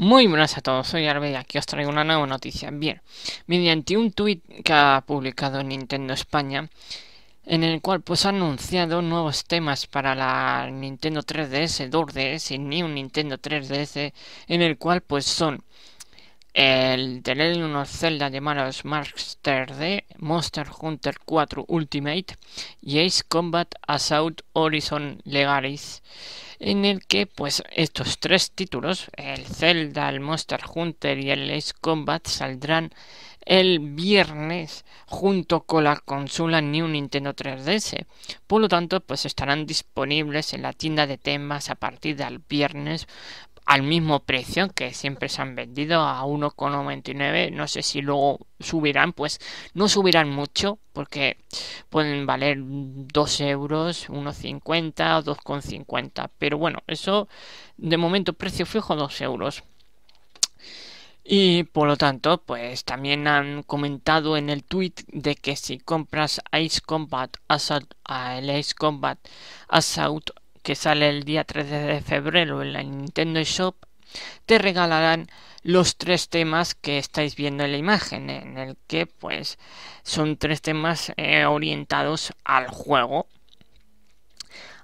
Muy buenas a todos, soy Arbe y aquí os traigo una nueva noticia. Bien, mediante un tweet que ha publicado Nintendo España, en el cual pues ha anunciado nuevos temas para la Nintendo 3DS, 2DS y New Nintendo 3DS, en el cual pues son el The Legend of Zelda llamados 3 D, Monster Hunter 4 Ultimate y Ace Combat Assault Horizon Legaris en el que pues estos tres títulos, el Zelda, el Monster Hunter y el Ace Combat saldrán el viernes junto con la consola New Nintendo 3DS. Por lo tanto, pues estarán disponibles en la tienda de temas a partir del viernes al mismo precio que siempre se han vendido a 1,99 no sé si luego subirán pues no subirán mucho porque pueden valer 2 euros 1,50 o 2,50 pero bueno eso de momento precio fijo 2 euros y por lo tanto, pues también han comentado en el tweet de que si compras Ice Combat Assault, el Ice Combat Assault que sale el día 13 de febrero en la Nintendo Shop, te regalarán los tres temas que estáis viendo en la imagen, en el que pues son tres temas eh, orientados al juego.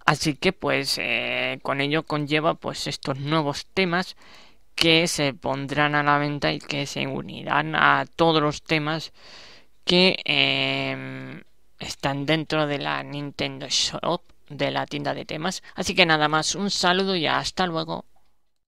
Así que pues eh, con ello conlleva pues estos nuevos temas que se pondrán a la venta y que se unirán a todos los temas que eh, están dentro de la Nintendo Shop de la tienda de temas. Así que nada más, un saludo y hasta luego.